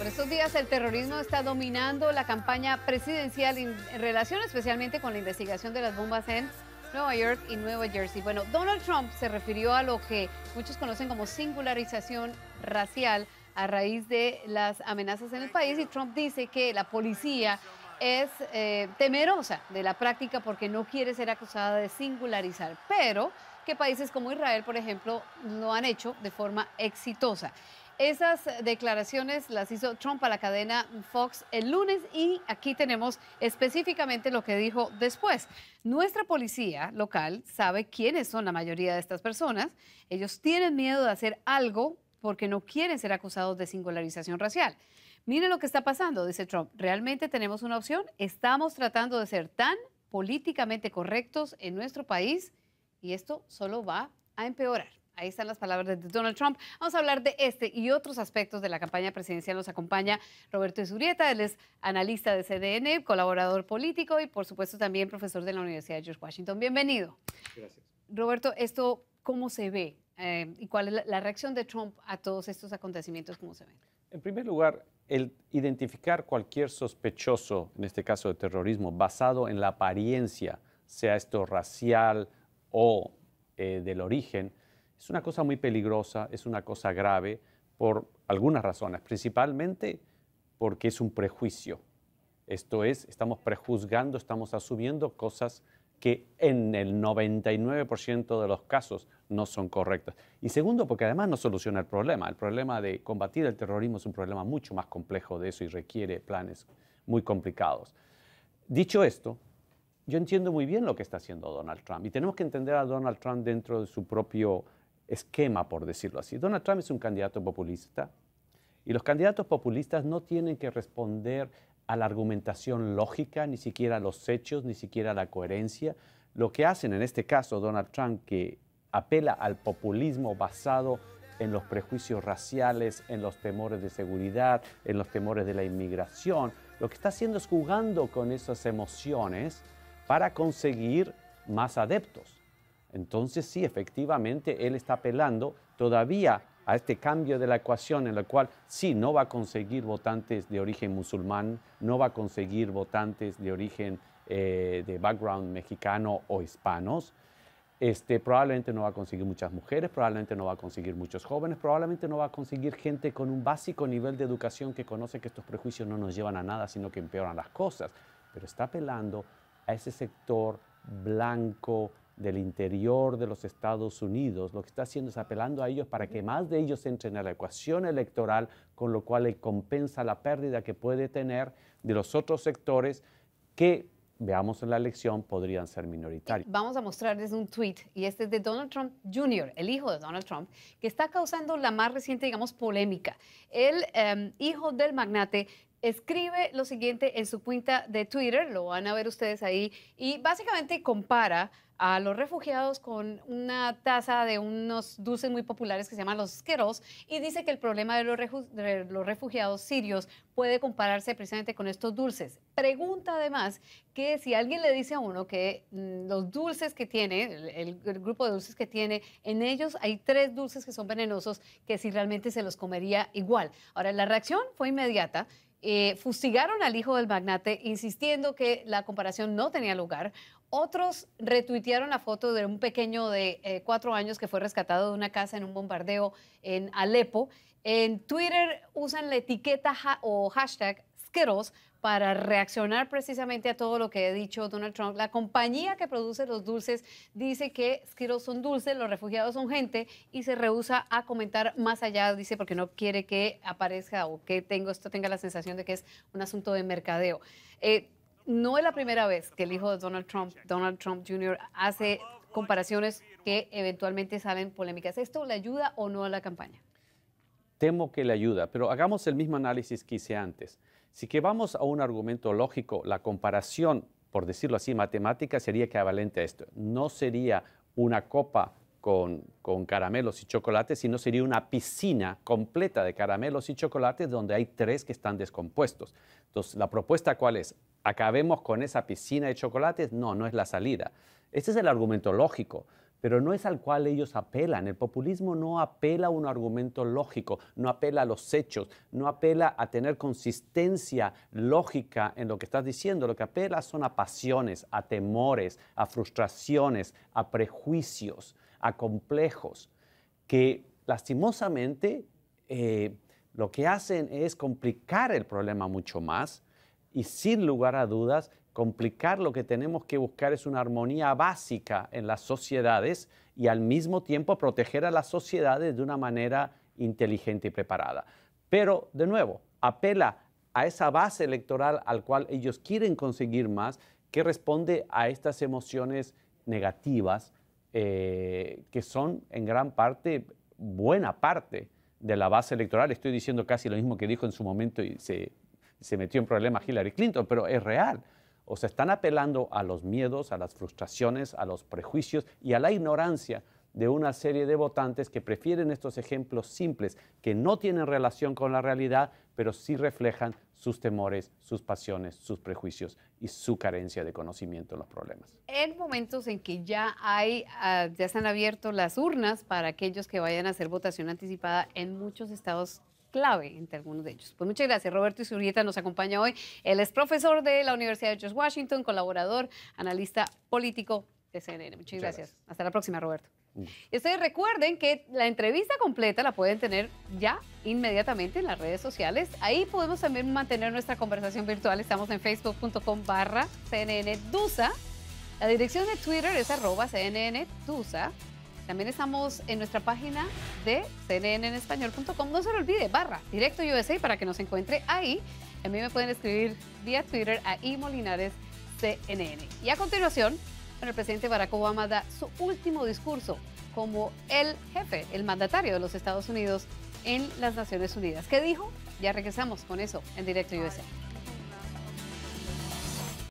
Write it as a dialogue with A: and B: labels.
A: Por estos días el terrorismo está dominando la campaña presidencial en relación especialmente con la investigación de las bombas en Nueva York y Nueva Jersey. Bueno, Donald Trump se refirió a lo que muchos conocen como singularización racial a raíz de las amenazas en el país y Trump dice que la policía es eh, temerosa de la práctica porque no quiere ser acusada de singularizar, pero que países como Israel, por ejemplo, lo han hecho de forma exitosa. Esas declaraciones las hizo Trump a la cadena Fox el lunes y aquí tenemos específicamente lo que dijo después. Nuestra policía local sabe quiénes son la mayoría de estas personas. Ellos tienen miedo de hacer algo porque no quieren ser acusados de singularización racial. Miren lo que está pasando, dice Trump. ¿Realmente tenemos una opción? Estamos tratando de ser tan políticamente correctos en nuestro país y esto solo va a empeorar. Ahí están las palabras de Donald Trump. Vamos a hablar de este y otros aspectos de la campaña presidencial. Nos acompaña Roberto Isurieta, él es analista de CDN, colaborador político y por supuesto también profesor de la Universidad de George Washington. Bienvenido. Gracias. Roberto, esto cómo se ve eh, y cuál es la, reacción de Trump a todos estos acontecimientos, cómo se ve?
B: En primer lugar, el identificar cualquier sospechoso, en este caso de terrorismo, basado en la apariencia, sea esto racial o eh, del origen, es una cosa muy peligrosa, es una cosa grave por algunas razones, principalmente porque es un prejuicio. Esto es, estamos prejuzgando, estamos asumiendo cosas que en el 99% de los casos no son correctas. Y segundo, porque además no soluciona el problema. El problema de combatir el terrorismo es un problema mucho más complejo de eso y requiere planes muy complicados. Dicho esto, yo entiendo muy bien lo que está haciendo Donald Trump y tenemos que entender a Donald Trump dentro de su propio esquema, por decirlo así. Donald Trump es un candidato populista y los candidatos populistas no tienen que responder a la argumentación lógica, ni siquiera a los hechos, ni siquiera a la coherencia. Lo que hacen en este caso Donald Trump, que apela al populismo basado en los prejuicios raciales, en los temores de seguridad, en los temores de la inmigración, lo que está haciendo es jugando con esas emociones para conseguir más adeptos entonces sí, efectivamente, él está apelando todavía a este cambio de la ecuación en la cual sí, no va a conseguir votantes de origen musulmán, no va a conseguir votantes de origen eh, de background mexicano o hispanos, este, probablemente no va a conseguir muchas mujeres, probablemente no va a conseguir muchos jóvenes, probablemente no va a conseguir gente con un básico nivel de educación que conoce que estos prejuicios no nos llevan a nada, sino que empeoran las cosas. Pero está apelando a ese sector blanco, del interior de los Estados Unidos, lo que está haciendo es apelando a ellos para que más de ellos entren a la ecuación electoral, con lo cual le compensa la pérdida que puede tener de los otros sectores que veamos en la elección, podrían ser minoritarios. Vamos a mostrarles
A: un tweet, y este es de Donald Trump Jr., el hijo de Donald Trump, que está causando la más reciente, digamos, polémica. El em, hijo del magnate escribe lo siguiente en su cuenta de Twitter, lo van a ver ustedes ahí, y básicamente compara a los refugiados con una taza de unos dulces muy populares que se llaman los Skittles y dice que el problema de los, refugiados sirios puede compararse precisamente con estos dulces. Pregunta además que si alguien le dice a uno que mm, los dulces que tiene, el, grupo de dulces que tiene, en ellos hay tres dulces que son venenosos que si realmente se los comería igual. Ahora, la reacción fue inmediata. Eh, fustigaron al hijo del magnate insistiendo que la comparación no tenía lugar. Otros retuitearon la foto de un pequeño de eh, cuatro años que fue rescatado de una casa en un bombardeo en Alepo. En Twitter usan la etiqueta o hashtag Skittles para reaccionar precisamente a todo lo que ha dicho Donald Trump. La compañía que produce los dulces dice que Skittles son dulces, los refugiados son gente y se rehúsa a comentar más allá, dice, porque no quiere que aparezca o que tengo, esto tenga la sensación de que es un asunto de mercadeo. Eh, no es la primera vez que el hijo de Donald Trump, Donald Trump Jr., hace comparaciones que eventualmente salen polémicas. ¿Esto le ayuda o no a la campaña?
B: Temo que le ayuda, pero hagamos el mismo análisis que hice antes. Si que vamos a un argumento lógico, la comparación, por decirlo así, matemática sería equivalente a esto. No sería una copa con, caramelos y chocolates, sino sería una piscina completa de caramelos y chocolates donde hay tres que están descompuestos. Entonces, ¿la propuesta cuál es? ¿Acabemos con esa piscina de chocolates? No, no es la salida. Este es el argumento lógico, pero no es al cual ellos apelan. El populismo no apela a un argumento lógico, no apela a los hechos, no apela a tener consistencia lógica en lo que estás diciendo. Lo que apela son a pasiones, a temores, a frustraciones, a prejuicios a complejos que lastimosamente eh, lo que hacen es complicar el problema mucho más y sin lugar a dudas complicar lo que tenemos que buscar es una armonía básica en las sociedades y al mismo tiempo proteger a las sociedades de una manera inteligente y preparada. Pero, de nuevo, apela a esa base electoral al cual ellos quieren conseguir más, que responde a estas emociones negativas eh, que son en gran parte, buena parte de la base electoral. Estoy diciendo casi lo mismo que dijo en su momento y se, se metió en problemas Hillary Clinton, pero es real. O sea, están apelando a los miedos, a las frustraciones, a los prejuicios y a la ignorancia de una serie de votantes que prefieren estos ejemplos simples, que no tienen relación con la realidad, pero sí reflejan sus temores, sus pasiones, sus prejuicios y su carencia de conocimiento en los problemas.
A: En momentos en que ya hay, ah, ya se han abierto las urnas para aquellos que vayan a hacer votación anticipada en muchos estados clave entre algunos de ellos. Pues muchas gracias. Roberto Isurieta nos acompaña hoy. Él es profesor de la Universidad de George Washington, colaborador, analista político de CNN. Muchas, gracias. Hasta la próxima, Roberto. Y ustedes recuerden que la entrevista completa la pueden tener ya inmediatamente en las redes sociales. Ahí podemos también mantener nuestra conversación virtual. Estamos en facebook.com barra dusa La dirección de Twitter es arroba dusa También estamos en nuestra página de español.com No se lo olvide, barra directo USA para que nos encuentre ahí. A mí me pueden escribir vía Twitter a cnn Y a continuación el presidente Barack Obama da su último discurso como el jefe, el mandatario de los Estados Unidos en las Naciones Unidas. ¿Qué dijo? Ya regresamos con eso en Directo USA.